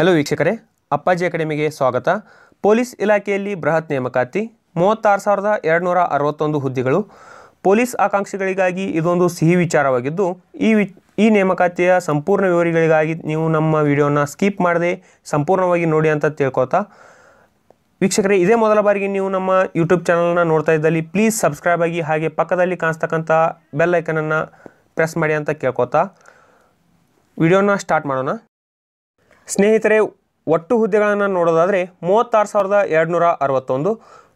hello ವೀಕ್ಷಕರೇ ಅಪ್ಪಾಜಿ ಅಕಾಡೆಮಿಗೆ ಸ್ವಾಗತ ಪೊಲೀಸ್ ಇಲಾಖೆಯಲ್ಲಿ ಬೃಹತ್ ನೇಮಕಾತಿ ಮೂವತ್ತಾರು ಸಾವಿರದ ಎರಡುನೂರ ಅರವತ್ತೊಂದು ಹುದ್ದೆಗಳು ಪೊಲೀಸ್ ಆಕಾಂಕ್ಷಿಗಳಿಗಾಗಿ ಇದೊಂದು ಸಿಹಿ ವಿಚಾರವಾಗಿದ್ದು ಈ ವಿ ಈ ನೇಮಕಾತಿಯ ಸಂಪೂರ್ಣ ವಿವರಿಗಳಿಗಾಗಿ ನೀವು ನಮ್ಮ ವಿಡಿಯೋನ ಸ್ಕಿಪ್ ಮಾಡದೆ ಸಂಪೂರ್ಣವಾಗಿ ನೋಡಿ ಅಂತ ತಿಳ್ಕೊತಾ ವೀಕ್ಷಕರೇ ಇದೇ ಮೊದಲ ಬಾರಿಗೆ ನೀವು ನಮ್ಮ ಯೂಟ್ಯೂಬ್ ಚಾನಲ್ನ ನೋಡ್ತಾ ಇದ್ದಲ್ಲಿ ಪ್ಲೀಸ್ ಸಬ್ಸ್ಕ್ರೈಬ್ ಆಗಿ ಹಾಗೆ ಪಕ್ಕದಲ್ಲಿ ಕಾಣಿಸ್ತಕ್ಕಂಥ ಬೆಲ್ ಐಕನನ್ನು ಪ್ರೆಸ್ ಮಾಡಿ ಅಂತ ಕೇಳ್ಕೊತಾ ವಿಡಿಯೋನ ಸ್ಟಾರ್ಟ್ ಮಾಡೋಣ ಸ್ನೇಹಿತರೆ ಒಟ್ಟು ಹುದ್ದೆಗಳನ್ನು ನೋಡೋದಾದರೆ ಮೂವತ್ತಾರು ಸಾವಿರದ ಎರಡುನೂರ ಅರವತ್ತೊಂದು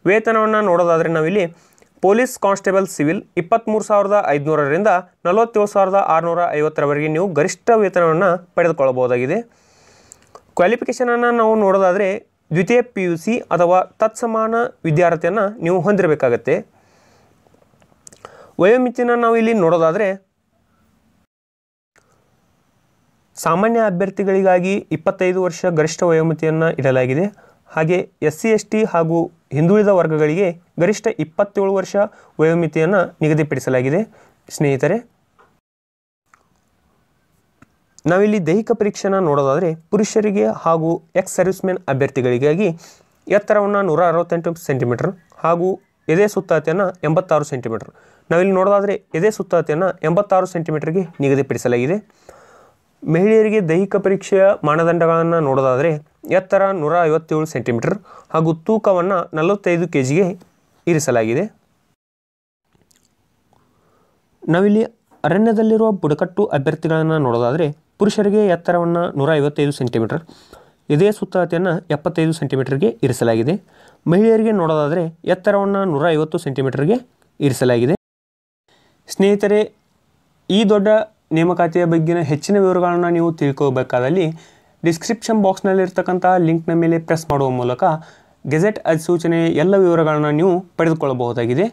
ವೇತನವನ್ನು ನೋಡೋದಾದರೆ ನಾವಿಲ್ಲಿ ಪೊಲೀಸ್ ಕಾನ್ಸ್ಟೇಬಲ್ ಸಿವಿಲ್ ಇಪ್ಪತ್ತ್ಮೂರು ಸಾವಿರದ ಐದುನೂರರಿಂದ ನಲವತ್ತೇಳು ಸಾವಿರದ ಆರುನೂರ ಐವತ್ತರವರೆಗೆ ನೀವು ಗರಿಷ್ಠ ವೇತನವನ್ನು ಪಡೆದುಕೊಳ್ಳಬಹುದಾಗಿದೆ ಕ್ವಾಲಿಫಿಕೇಷನನ್ನು ನಾವು ನೋಡೋದಾದರೆ ದ್ವಿತೀಯ ಪಿ ಯು ಸಿ ಅಥವಾ ತತ್ಸಮಾನ ವಿದ್ಯಾರ್ಥಿಯನ್ನು ನೀವು ಹೊಂದಿರಬೇಕಾಗತ್ತೆ ವಯೋಮಿತಿನ ನಾವು ಇಲ್ಲಿ ನೋಡೋದಾದರೆ ಸಾಮಾನ್ಯ ಅಭ್ಯರ್ಥಿಗಳಿಗಾಗಿ ಇಪ್ಪತ್ತೈದು ವರ್ಷ ಗರಿಷ್ಠ ವಯೋಮಿತಿಯನ್ನು ಇಡಲಾಗಿದೆ ಹಾಗೆ ಎಸ್ ಸಿ ಎಸ್ ಟಿ ಹಾಗೂ ಹಿಂದುಳಿದ ವರ್ಗಗಳಿಗೆ ಗರಿಷ್ಠ ಇಪ್ಪತ್ತೇಳು ವರ್ಷ ವಯೋಮಿತಿಯನ್ನು ನಿಗದಿಪಡಿಸಲಾಗಿದೆ ಸ್ನೇಹಿತರೆ ನಾವಿಲ್ಲಿ ದೈಹಿಕ ಪರೀಕ್ಷೆನ ನೋಡೋದಾದರೆ ಪುರುಷರಿಗೆ ಹಾಗೂ ಎಕ್ಸ್ ಸರ್ವಿಸ್ಮೆನ್ ಅಭ್ಯರ್ಥಿಗಳಿಗಾಗಿ ಎತ್ತರವನ್ನು ನೂರ ಅರವತ್ತೆಂಟು ಸೆಂಟಿಮೀಟರ್ ಹಾಗೂ ಎದೆ ಸುತ್ತಾತೆಯನ್ನು ಎಂಬತ್ತಾರು ಸೆಂಟಿಮೀಟರ್ ನಾವಿಲ್ಲಿ ನೋಡೋದಾದರೆ ಎದೆ ಸುತ್ತಾತೆಯನ್ನು ಎಂಬತ್ತಾರು ಸೆಂಟಿಮೀಟರ್ಗೆ ನಿಗದಿಪಡಿಸಲಾಗಿದೆ ಮಹಿಳೆಯರಿಗೆ ದೈಹಿಕ ಪರೀಕ್ಷೆಯ ಮಾನದಂಡಗಳನ್ನು ನೋಡೋದಾದರೆ ಎತ್ತರ ನೂರ ಐವತ್ತೇಳು ಸೆಂಟಿಮೀಟರ್ ಹಾಗೂ ತೂಕವನ್ನು ನಲವತ್ತೈದು ಕೆ ಜಿಗೆ ಇರಿಸಲಾಗಿದೆ ನಾವಿಲ್ಲಿ ಅರಣ್ಯದಲ್ಲಿರುವ ಬುಡಕಟ್ಟು ಅಭ್ಯರ್ಥಿಗಳನ್ನು ನೋಡೋದಾದರೆ ಪುರುಷರಿಗೆ ಎತ್ತರವನ್ನು ನೂರ ಐವತ್ತೈದು ಸೆಂಟಿಮೀಟರ್ ಇದೇ ಸುತ್ತಳತೆಯನ್ನು ಎಪ್ಪತ್ತೈದು ಸೆಂಟಿಮೀಟರ್ಗೆ ಇರಿಸಲಾಗಿದೆ ಮಹಿಳೆಯರಿಗೆ ನೋಡೋದಾದರೆ ಎತ್ತರವನ್ನು ನೂರ ಐವತ್ತು ಸೆಂಟಿಮೀಟರ್ಗೆ ಇರಿಸಲಾಗಿದೆ ಸ್ನೇಹಿತರೆ ಈ ದೊಡ್ಡ ನೇಮಕಾತಿಯ ಬಗ್ಗೆನ ಹೆಚ್ಚಿನ ವಿವರಗಳನ್ನು ನೀವು ತಿಳ್ಕೋಬೇಕಾದಲ್ಲಿ ಡಿಸ್ಕ್ರಿಪ್ಷನ್ ಬಾಕ್ಸ್ನಲ್ಲಿರ್ತಕ್ಕಂಥ ಲಿಂಕ್ನ ಮೇಲೆ ಪ್ರೆಸ್ ಮಾಡುವ ಮೂಲಕ ಗೆಜೆಟ್ ಅಧಿಸೂಚನೆ ಎಲ್ಲ ವಿವರಗಳನ್ನು ನೀವು ಪಡೆದುಕೊಳ್ಳಬಹುದಾಗಿದೆ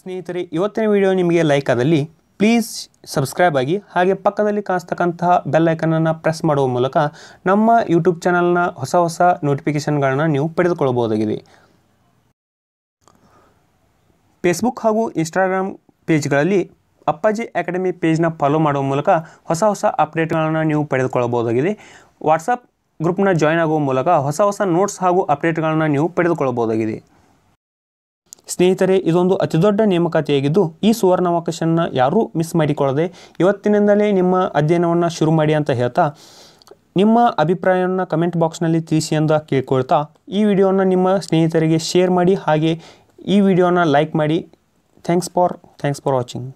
ಸ್ನೇಹಿತರೆ ಇವತ್ತಿನ ವಿಡಿಯೋ ನಿಮಗೆ ಲೈಕ್ ಆದಲ್ಲಿ ಪ್ಲೀಸ್ ಸಬ್ಸ್ಕ್ರೈಬ್ ಆಗಿ ಹಾಗೆ ಪಕ್ಕದಲ್ಲಿ ಕಾಣಿಸ್ತಕ್ಕಂತಹ ಬೆಲ್ಲೈಕನನ್ನು ಪ್ರೆಸ್ ಮಾಡುವ ಮೂಲಕ ನಮ್ಮ ಯೂಟ್ಯೂಬ್ ಚಾನಲ್ನ ಹೊಸ ಹೊಸ ನೋಟಿಫಿಕೇಷನ್ಗಳನ್ನು ನೀವು ಪಡೆದುಕೊಳ್ಳಬಹುದಾಗಿದೆ ಫೇಸ್ಬುಕ್ ಹಾಗೂ ಇನ್ಸ್ಟಾಗ್ರಾಮ್ ಪೇಜ್ಗಳಲ್ಲಿ ಅಪ್ಪಾಜಿ ಅಕಾಡೆಮಿ ಪೇಜ್ನ ಫಾಲೋ ಮಾಡುವ ಮೂಲಕ ಹೊಸ ಹೊಸ ಅಪ್ಡೇಟ್ಗಳನ್ನು ನೀವು ಪಡೆದುಕೊಳ್ಳಬಹುದಾಗಿದೆ ವಾಟ್ಸಪ್ ಗ್ರೂಪ್ನ ಜಾಯ್ನ್ ಆಗುವ ಮೂಲಕ ಹೊಸ ಹೊಸ ನೋಟ್ಸ್ ಹಾಗೂ ಅಪ್ಡೇಟ್ಗಳನ್ನು ನೀವು ಪಡೆದುಕೊಳ್ಳಬಹುದಾಗಿದೆ ಸ್ನೇಹಿತರೆ ಇದೊಂದು ಅತಿದೊಡ್ಡ ನೇಮಕಾತಿಯಾಗಿದ್ದು ಈ ಸುವರ್ಣ ಅವಕಾಶವನ್ನು ಯಾರೂ ಮಿಸ್ ಮಾಡಿಕೊಳ್ಳದೆ ಇವತ್ತಿನಿಂದಲೇ ನಿಮ್ಮ ಅಧ್ಯಯನವನ್ನು ಶುರು ಮಾಡಿ ಅಂತ ಹೇಳ್ತಾ ನಿಮ್ಮ ಅಭಿಪ್ರಾಯವನ್ನು ಕಮೆಂಟ್ ಬಾಕ್ಸ್ನಲ್ಲಿ ತಿಳಿಸಿ ಅಂತ ಕೇಳ್ಕೊಳ್ತಾ ಈ ವಿಡಿಯೋನ ನಿಮ್ಮ ಸ್ನೇಹಿತರಿಗೆ ಶೇರ್ ಮಾಡಿ ಹಾಗೆ ಈ ವಿಡಿಯೋನ ಲೈಕ್ ಮಾಡಿ thanks for thanks for watching